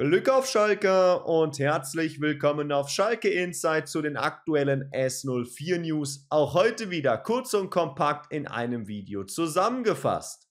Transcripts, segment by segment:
Glück auf Schalke und herzlich willkommen auf Schalke Insight zu den aktuellen S04 News. Auch heute wieder kurz und kompakt in einem Video zusammengefasst.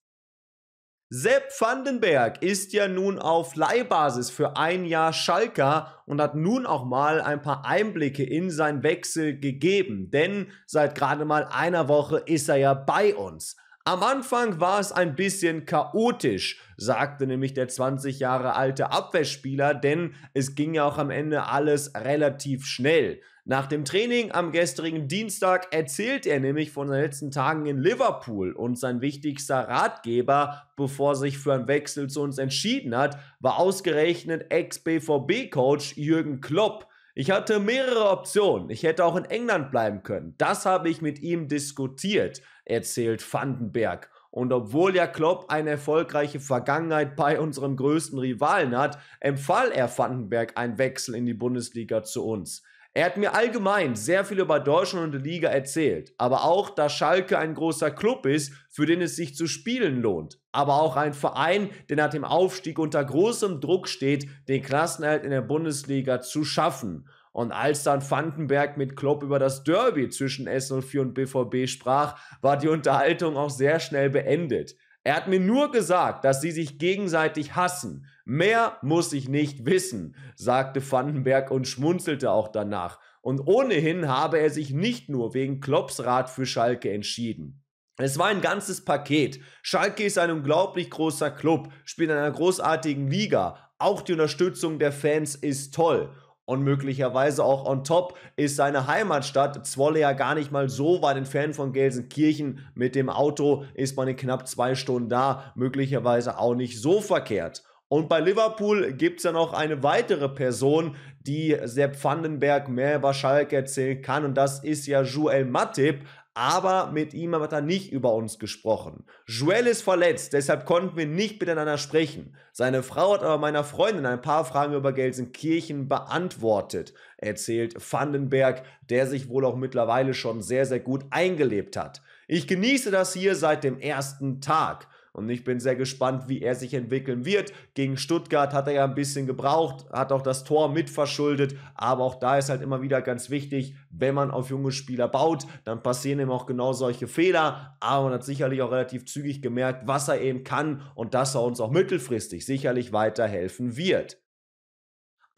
Sepp Vandenberg ist ja nun auf Leihbasis für ein Jahr Schalker und hat nun auch mal ein paar Einblicke in seinen Wechsel gegeben, denn seit gerade mal einer Woche ist er ja bei uns. Am Anfang war es ein bisschen chaotisch, sagte nämlich der 20 Jahre alte Abwehrspieler, denn es ging ja auch am Ende alles relativ schnell. Nach dem Training am gestrigen Dienstag erzählt er nämlich von seinen letzten Tagen in Liverpool und sein wichtigster Ratgeber, bevor sich für einen Wechsel zu uns entschieden hat, war ausgerechnet Ex-BVB-Coach Jürgen Klopp. Ich hatte mehrere Optionen. Ich hätte auch in England bleiben können. Das habe ich mit ihm diskutiert, erzählt Vandenberg. Und obwohl ja Klopp eine erfolgreiche Vergangenheit bei unserem größten Rivalen hat, empfahl er Vandenberg einen Wechsel in die Bundesliga zu uns. Er hat mir allgemein sehr viel über Deutschland und die Liga erzählt, aber auch, dass Schalke ein großer Club ist, für den es sich zu spielen lohnt, aber auch ein Verein, der nach dem Aufstieg unter großem Druck steht, den Klassenerhalt in der Bundesliga zu schaffen. Und als dann Vandenberg mit Klopp über das Derby zwischen S04 und BVB sprach, war die Unterhaltung auch sehr schnell beendet. Er hat mir nur gesagt, dass sie sich gegenseitig hassen. Mehr muss ich nicht wissen, sagte Vandenberg und schmunzelte auch danach. Und ohnehin habe er sich nicht nur wegen Klopps Rat für Schalke entschieden. Es war ein ganzes Paket. Schalke ist ein unglaublich großer Club, spielt in einer großartigen Liga. Auch die Unterstützung der Fans ist toll und möglicherweise auch on top ist seine Heimatstadt Zwolle ja gar nicht mal so weit entfernt von Gelsenkirchen. Mit dem Auto ist man in knapp zwei Stunden da, möglicherweise auch nicht so verkehrt. Und bei Liverpool gibt es ja noch eine weitere Person, die Sepp Vandenberg mehr über Schalke erzählen kann und das ist ja Joel Matip, aber mit ihm hat er nicht über uns gesprochen. Joel ist verletzt, deshalb konnten wir nicht miteinander sprechen. Seine Frau hat aber meiner Freundin ein paar Fragen über Gelsenkirchen beantwortet, erzählt Vandenberg, der sich wohl auch mittlerweile schon sehr, sehr gut eingelebt hat. Ich genieße das hier seit dem ersten Tag. Und ich bin sehr gespannt, wie er sich entwickeln wird. Gegen Stuttgart hat er ja ein bisschen gebraucht, hat auch das Tor mitverschuldet. Aber auch da ist halt immer wieder ganz wichtig, wenn man auf junge Spieler baut, dann passieren eben auch genau solche Fehler. Aber man hat sicherlich auch relativ zügig gemerkt, was er eben kann und dass er uns auch mittelfristig sicherlich weiterhelfen wird.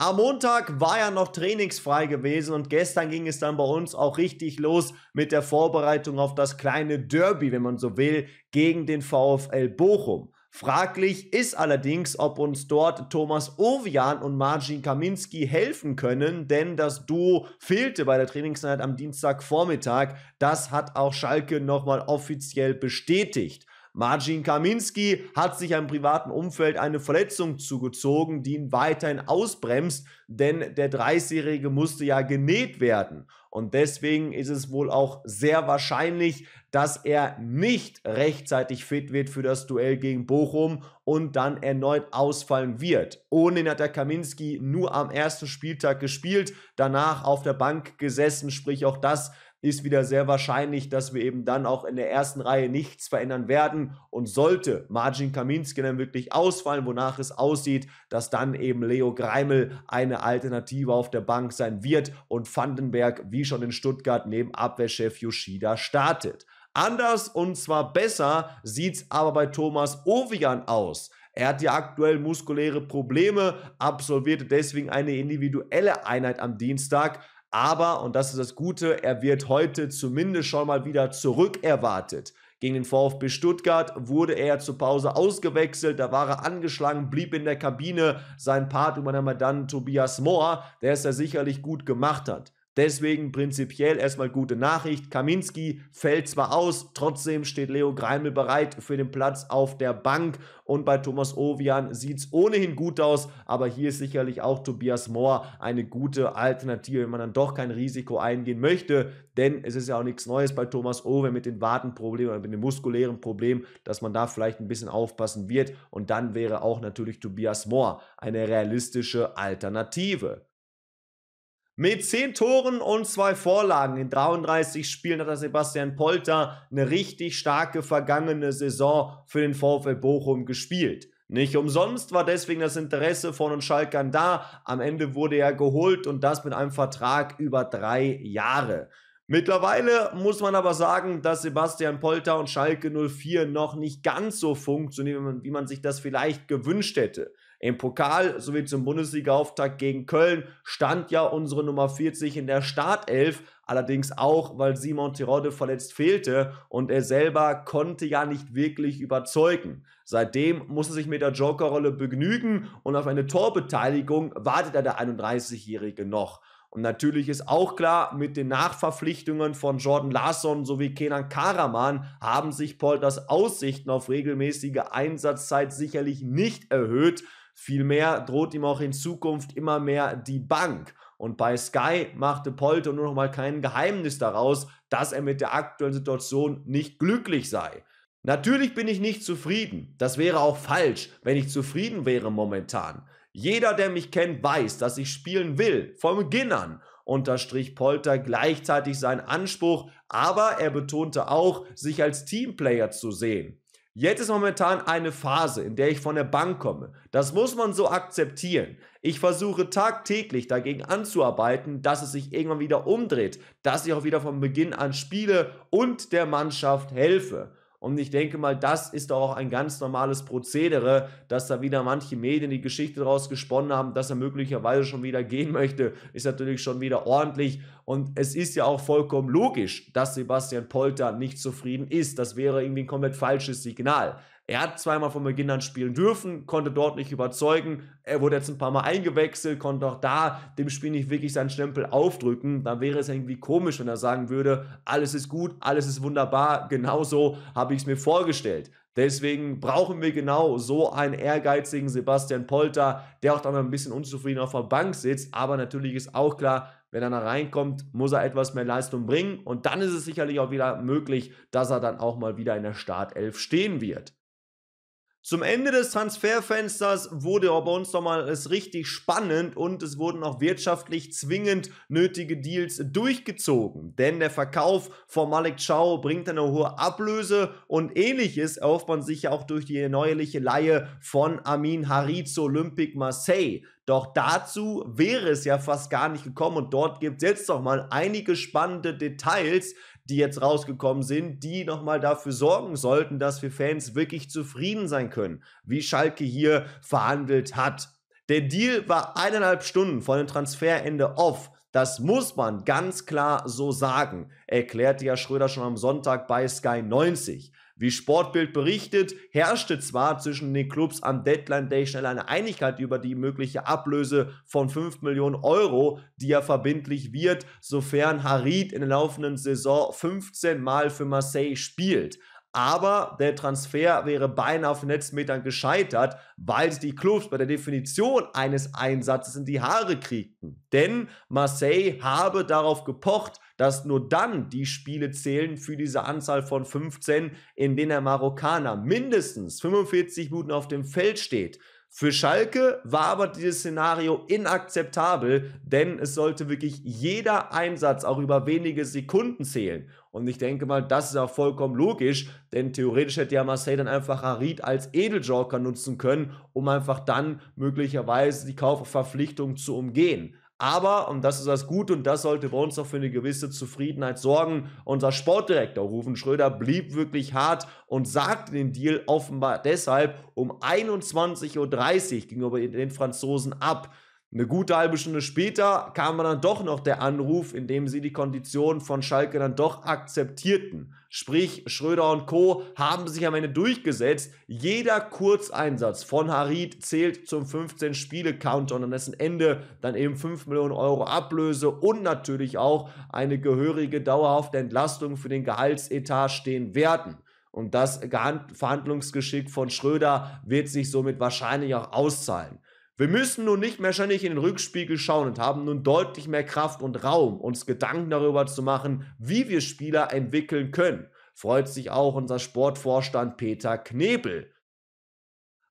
Am Montag war ja noch trainingsfrei gewesen und gestern ging es dann bei uns auch richtig los mit der Vorbereitung auf das kleine Derby, wenn man so will, gegen den VfL Bochum. Fraglich ist allerdings, ob uns dort Thomas Ovian und Marcin Kaminski helfen können, denn das Duo fehlte bei der Trainingszeit am Dienstagvormittag. Das hat auch Schalke nochmal offiziell bestätigt. Marcin Kaminski hat sich im privaten Umfeld eine Verletzung zugezogen, die ihn weiterhin ausbremst, denn der 30-Jährige musste ja genäht werden. Und deswegen ist es wohl auch sehr wahrscheinlich, dass er nicht rechtzeitig fit wird für das Duell gegen Bochum und dann erneut ausfallen wird. Ohnehin hat der Kaminski nur am ersten Spieltag gespielt, danach auf der Bank gesessen, sprich auch das ist wieder sehr wahrscheinlich, dass wir eben dann auch in der ersten Reihe nichts verändern werden. Und sollte Margin Kaminski dann wirklich ausfallen, wonach es aussieht, dass dann eben Leo Greimel eine Alternative auf der Bank sein wird und Vandenberg, wie schon in Stuttgart, neben Abwehrchef Yoshida startet. Anders und zwar besser sieht es aber bei Thomas Ovian aus. Er hat ja aktuell muskuläre Probleme, absolvierte deswegen eine individuelle Einheit am Dienstag. Aber, und das ist das Gute, er wird heute zumindest schon mal wieder zurückerwartet. Gegen den VfB Stuttgart wurde er zur Pause ausgewechselt, da war er angeschlagen, blieb in der Kabine. Sein Part übernahm dann Tobias Mohr, der es ja sicherlich gut gemacht hat. Deswegen prinzipiell erstmal gute Nachricht. Kaminski fällt zwar aus, trotzdem steht Leo Greimel bereit für den Platz auf der Bank. Und bei Thomas Ovian sieht es ohnehin gut aus, aber hier ist sicherlich auch Tobias Mohr eine gute Alternative, wenn man dann doch kein Risiko eingehen möchte. Denn es ist ja auch nichts Neues bei Thomas Ove mit den Wartenproblemen oder mit dem muskulären Problem, dass man da vielleicht ein bisschen aufpassen wird. Und dann wäre auch natürlich Tobias Mohr eine realistische Alternative. Mit 10 Toren und 2 Vorlagen in 33 Spielen hat der Sebastian Polter eine richtig starke vergangene Saison für den VfL Bochum gespielt. Nicht umsonst war deswegen das Interesse von uns Schalkern da. Am Ende wurde er geholt und das mit einem Vertrag über drei Jahre. Mittlerweile muss man aber sagen, dass Sebastian Polter und Schalke 04 noch nicht ganz so funktionieren, wie man sich das vielleicht gewünscht hätte. Im Pokal sowie zum Bundesliga-Auftakt gegen Köln stand ja unsere Nummer 40 in der Startelf, allerdings auch, weil Simon Tirode verletzt fehlte und er selber konnte ja nicht wirklich überzeugen. Seitdem muss er sich mit der Jokerrolle begnügen und auf eine Torbeteiligung wartet er der 31-Jährige noch. Und natürlich ist auch klar, mit den Nachverpflichtungen von Jordan Larsson sowie Kenan Karaman haben sich Polters Aussichten auf regelmäßige Einsatzzeit sicherlich nicht erhöht. Vielmehr droht ihm auch in Zukunft immer mehr die Bank. Und bei Sky machte Polter nur noch mal kein Geheimnis daraus, dass er mit der aktuellen Situation nicht glücklich sei. Natürlich bin ich nicht zufrieden. Das wäre auch falsch, wenn ich zufrieden wäre momentan. Jeder, der mich kennt, weiß, dass ich spielen will, vom Beginn an, unterstrich Polter gleichzeitig seinen Anspruch, aber er betonte auch, sich als Teamplayer zu sehen. Jetzt ist momentan eine Phase, in der ich von der Bank komme. Das muss man so akzeptieren. Ich versuche tagtäglich dagegen anzuarbeiten, dass es sich irgendwann wieder umdreht, dass ich auch wieder von Beginn an spiele und der Mannschaft helfe. Und ich denke mal, das ist doch auch ein ganz normales Prozedere, dass da wieder manche Medien die Geschichte daraus gesponnen haben, dass er möglicherweise schon wieder gehen möchte, ist natürlich schon wieder ordentlich. Und es ist ja auch vollkommen logisch, dass Sebastian Polter nicht zufrieden ist. Das wäre irgendwie ein komplett falsches Signal. Er hat zweimal von Beginn an spielen dürfen, konnte dort nicht überzeugen. Er wurde jetzt ein paar Mal eingewechselt, konnte auch da dem Spiel nicht wirklich seinen Stempel aufdrücken. Dann wäre es irgendwie komisch, wenn er sagen würde, alles ist gut, alles ist wunderbar, genauso habe ich es mir vorgestellt. Deswegen brauchen wir genau so einen ehrgeizigen Sebastian Polter, der auch dann ein bisschen unzufrieden auf der Bank sitzt. Aber natürlich ist auch klar, wenn er da reinkommt, muss er etwas mehr Leistung bringen. Und dann ist es sicherlich auch wieder möglich, dass er dann auch mal wieder in der Startelf stehen wird. Zum Ende des Transferfensters wurde bei uns nochmal es richtig spannend und es wurden auch wirtschaftlich zwingend nötige Deals durchgezogen. Denn der Verkauf von Malik Chow bringt eine hohe Ablöse und ähnliches erhofft man sich ja auch durch die erneuerliche Laie von Amin Harit Olympique Marseille. Doch dazu wäre es ja fast gar nicht gekommen und dort gibt es jetzt nochmal einige spannende Details, die jetzt rausgekommen sind, die nochmal dafür sorgen sollten, dass wir Fans wirklich zufrieden sein können, wie Schalke hier verhandelt hat. Der Deal war eineinhalb Stunden vor dem Transferende off. Das muss man ganz klar so sagen, erklärte ja Schröder schon am Sonntag bei Sky 90. Wie Sportbild berichtet, herrschte zwar zwischen den Clubs am Deadline Day schnell eine Einigkeit über die mögliche Ablöse von 5 Millionen Euro, die ja verbindlich wird, sofern Harid in der laufenden Saison 15 Mal für Marseille spielt. Aber der Transfer wäre beinahe auf Netzmetern gescheitert, weil die Clubs bei der Definition eines Einsatzes in die Haare kriegten. Denn Marseille habe darauf gepocht, dass nur dann die Spiele zählen für diese Anzahl von 15, in denen der Marokkaner mindestens 45 Minuten auf dem Feld steht. Für Schalke war aber dieses Szenario inakzeptabel, denn es sollte wirklich jeder Einsatz auch über wenige Sekunden zählen. Und ich denke mal, das ist auch vollkommen logisch, denn theoretisch hätte ja Marseille dann einfach Harid als Edeljoker nutzen können, um einfach dann möglicherweise die Kaufverpflichtung zu umgehen. Aber, und das ist das Gute, und das sollte bei uns auch für eine gewisse Zufriedenheit sorgen, unser Sportdirektor Rufen Schröder blieb wirklich hart und sagte den Deal offenbar deshalb um 21.30 Uhr gegenüber den Franzosen ab. Eine gute halbe Stunde später kam dann doch noch der Anruf, in dem sie die Konditionen von Schalke dann doch akzeptierten. Sprich, Schröder und Co. haben sich am Ende durchgesetzt. Jeder Kurzeinsatz von Harid zählt zum 15-Spiele-Countdown und an dessen Ende dann eben 5 Millionen Euro Ablöse und natürlich auch eine gehörige dauerhafte Entlastung für den Gehaltsetat stehen werden. Und das Verhandlungsgeschick von Schröder wird sich somit wahrscheinlich auch auszahlen. Wir müssen nun nicht mehr ständig in den Rückspiegel schauen und haben nun deutlich mehr Kraft und Raum, uns Gedanken darüber zu machen, wie wir Spieler entwickeln können. Freut sich auch unser Sportvorstand Peter Knebel.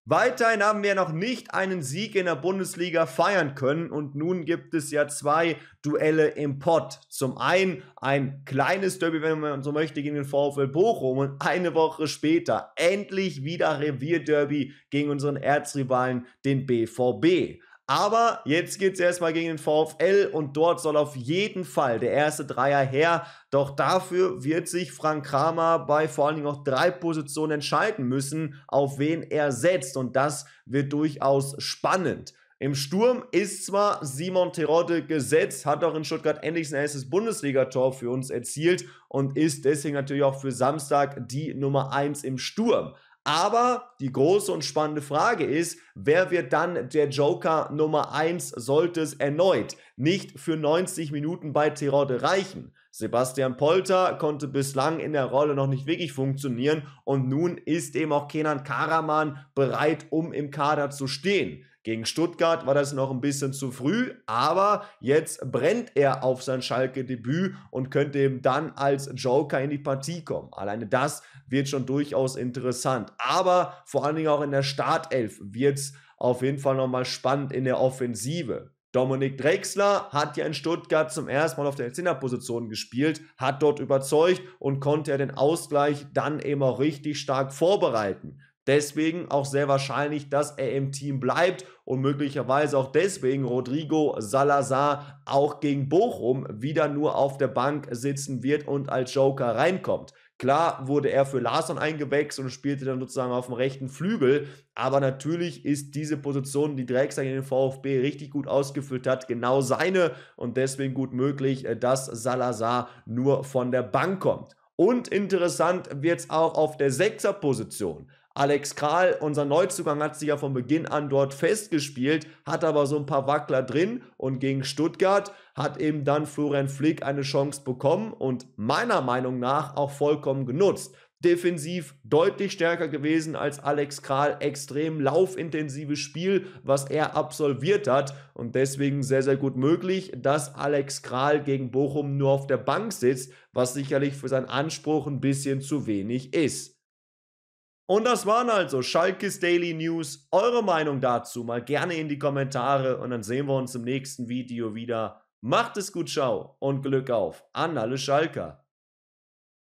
Weiterhin haben wir noch nicht einen Sieg in der Bundesliga feiern können und nun gibt es ja zwei Duelle im Pott. Zum einen ein kleines Derby, wenn man so möchte, gegen den VfL Bochum und eine Woche später endlich wieder Revierderby gegen unseren Erzrivalen, den BVB. Aber jetzt geht es erstmal gegen den VfL und dort soll auf jeden Fall der erste Dreier her. Doch dafür wird sich Frank Kramer bei vor allen Dingen auch drei Positionen entscheiden müssen, auf wen er setzt. Und das wird durchaus spannend. Im Sturm ist zwar Simon Terodde gesetzt, hat auch in Stuttgart endlich sein erstes Bundesligator für uns erzielt und ist deswegen natürlich auch für Samstag die Nummer 1 im Sturm. Aber die große und spannende Frage ist, wer wird dann der Joker Nummer 1, sollte es erneut nicht für 90 Minuten bei Terodde reichen? Sebastian Polter konnte bislang in der Rolle noch nicht wirklich funktionieren und nun ist eben auch Kenan Karaman bereit, um im Kader zu stehen. Gegen Stuttgart war das noch ein bisschen zu früh, aber jetzt brennt er auf sein Schalke-Debüt und könnte eben dann als Joker in die Partie kommen. Alleine das wird schon durchaus interessant. Aber vor allen Dingen auch in der Startelf wird es auf jeden Fall nochmal spannend in der Offensive. Dominik Drexler hat ja in Stuttgart zum ersten Mal auf der 10 gespielt, hat dort überzeugt und konnte er den Ausgleich dann eben auch richtig stark vorbereiten. Deswegen auch sehr wahrscheinlich, dass er im Team bleibt und möglicherweise auch deswegen Rodrigo Salazar auch gegen Bochum wieder nur auf der Bank sitzen wird und als Joker reinkommt. Klar wurde er für Larsson eingewechselt und spielte dann sozusagen auf dem rechten Flügel, aber natürlich ist diese Position, die Drexler in den VfB richtig gut ausgefüllt hat, genau seine und deswegen gut möglich, äh, dass Salazar nur von der Bank kommt. Und interessant wird es auch auf der Sechser-Position. Alex Kral, unser Neuzugang, hat sich ja von Beginn an dort festgespielt, hat aber so ein paar Wackler drin und gegen Stuttgart hat eben dann Florian Flick eine Chance bekommen und meiner Meinung nach auch vollkommen genutzt defensiv deutlich stärker gewesen als Alex Kral. Extrem laufintensives Spiel, was er absolviert hat. Und deswegen sehr, sehr gut möglich, dass Alex Kral gegen Bochum nur auf der Bank sitzt, was sicherlich für seinen Anspruch ein bisschen zu wenig ist. Und das waren also Schalkes Daily News. Eure Meinung dazu mal gerne in die Kommentare und dann sehen wir uns im nächsten Video wieder. Macht es gut, ciao und Glück auf an alle Schalker.